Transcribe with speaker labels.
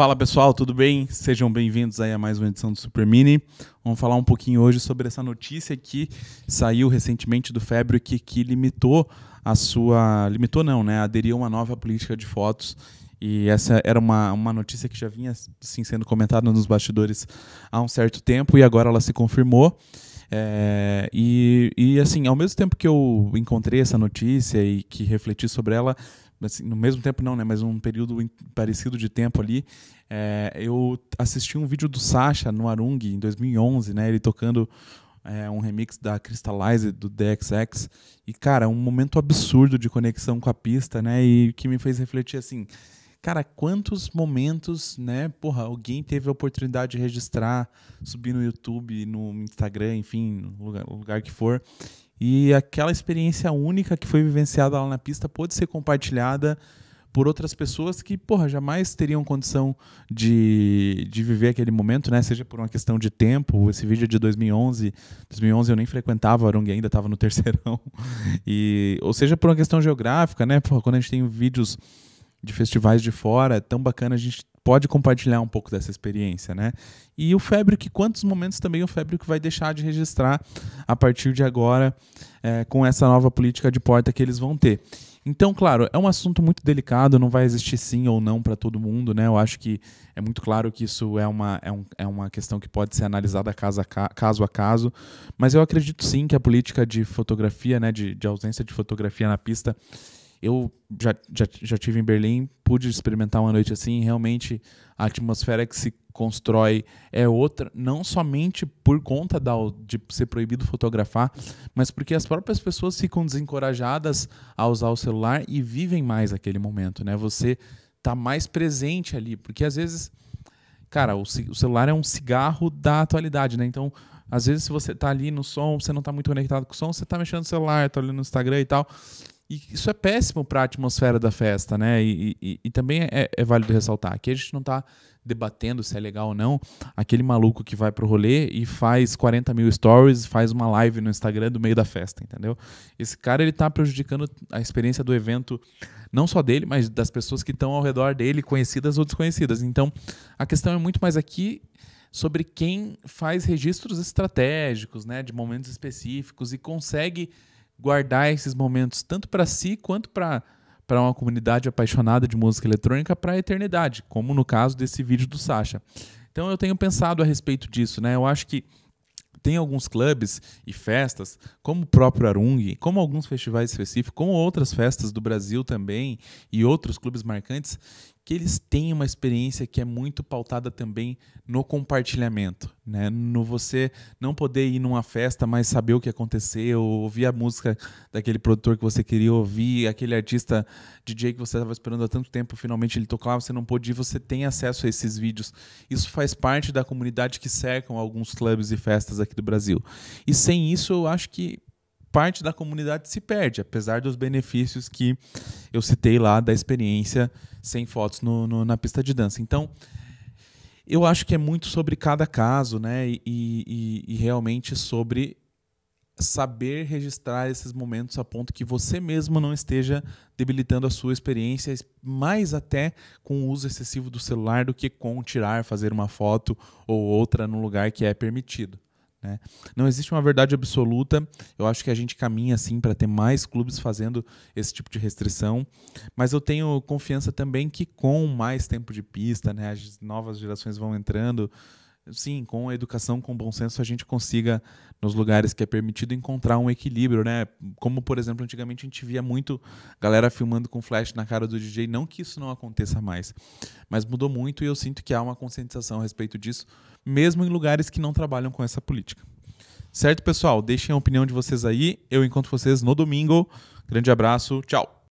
Speaker 1: Fala pessoal, tudo bem? Sejam bem-vindos aí a mais uma edição do Super Mini. Vamos falar um pouquinho hoje sobre essa notícia que saiu recentemente do Fabric que limitou a sua. Limitou não, né? Aderiu uma nova política de fotos. E essa era uma, uma notícia que já vinha assim, sendo comentada nos bastidores há um certo tempo e agora ela se confirmou. É, e, e assim, ao mesmo tempo que eu encontrei essa notícia e que refleti sobre ela, assim, no mesmo tempo não, né? Mas um período parecido de tempo ali, é, eu assisti um vídeo do Sasha no Arung em 2011, né? Ele tocando é, um remix da Crystallize do DXX e cara, um momento absurdo de conexão com a pista, né? E que me fez refletir assim, cara, quantos momentos, né? Porra, alguém teve a oportunidade de registrar, subir no YouTube, no Instagram, enfim, no lugar, no lugar que for, e aquela experiência única que foi vivenciada lá na pista pôde ser compartilhada por outras pessoas que, porra, jamais teriam condição de, de viver aquele momento, né? Seja por uma questão de tempo. Esse vídeo é de 2011. 2011 eu nem frequentava Arung, ainda estava no terceirão. E, ou seja, por uma questão geográfica, né? Porra, quando a gente tem vídeos de festivais de fora, é tão bacana a gente pode compartilhar um pouco dessa experiência, né? E o Fabric, quantos momentos também o Fabric vai deixar de registrar a partir de agora é, com essa nova política de porta que eles vão ter. Então, claro, é um assunto muito delicado, não vai existir sim ou não para todo mundo, né? Eu acho que é muito claro que isso é uma, é, um, é uma questão que pode ser analisada caso a, caso a caso, mas eu acredito sim que a política de fotografia, né, de, de ausência de fotografia na pista, eu já, já, já tive em Berlim, pude experimentar uma noite assim, realmente a atmosfera que se constrói é outra, não somente por conta da, de ser proibido fotografar, mas porque as próprias pessoas ficam desencorajadas a usar o celular e vivem mais aquele momento, né? Você tá mais presente ali, porque às vezes, cara, o, o celular é um cigarro da atualidade, né? Então, às vezes se você tá ali no som, você não tá muito conectado com o som, você tá mexendo no celular, tá olhando no Instagram e tal, e isso é péssimo para a atmosfera da festa, né? E, e, e também é, é, é, válido ressaltar que a gente não está debatendo se é legal ou não aquele maluco que vai pro rolê e faz 40 mil stories, faz uma live no Instagram do meio da festa, entendeu? Esse cara ele tá prejudicando a experiência do evento, não só dele, mas das pessoas que estão ao redor dele, conhecidas ou desconhecidas. Então, a questão é muito mais aqui sobre quem faz registros estratégicos, né, de momentos específicos e consegue guardar esses momentos tanto para si quanto para para uma comunidade apaixonada de música eletrônica para a eternidade, como no caso desse vídeo do Sasha. Então eu tenho pensado a respeito disso, né? Eu acho que tem alguns clubes e festas, como o próprio Arung, como alguns festivais específicos, como outras festas do Brasil também e outros clubes marcantes, que eles têm uma experiência que é muito pautada também no compartilhamento, né? No você não poder ir numa festa, mas saber o que aconteceu, ouvir a música daquele produtor que você queria ouvir, aquele artista DJ que você estava esperando há tanto tempo, finalmente ele tocava, ah, você não pôde ir, você tem acesso a esses vídeos. Isso faz parte da comunidade que cercam alguns clubes e festas aqui do Brasil. E sem isso, eu acho que parte da comunidade se perde, apesar dos benefícios que eu citei lá da experiência sem fotos no, no, na pista de dança. Então, eu acho que é muito sobre cada caso, né? E, e, e realmente sobre saber registrar esses momentos a ponto que você mesmo não esteja debilitando a sua experiência, mais até com o uso excessivo do celular do que com tirar, fazer uma foto ou outra num lugar que é permitido. Né? Não existe uma verdade absoluta. Eu acho que a gente caminha assim para ter mais clubes fazendo esse tipo de restrição, mas eu tenho confiança também que com mais tempo de pista, né, as novas gerações vão entrando, sim, com a educação, com o bom senso, a gente consiga, nos lugares que é permitido, encontrar um equilíbrio, né? Como, por exemplo, antigamente a gente via muito galera filmando com flash na cara do DJ. Não que isso não aconteça mais, mas mudou muito e eu sinto que há uma conscientização a respeito disso, mesmo em lugares que não trabalham com essa política. Certo, pessoal? Deixem a opinião de vocês aí. Eu encontro vocês no domingo. Grande abraço. Tchau.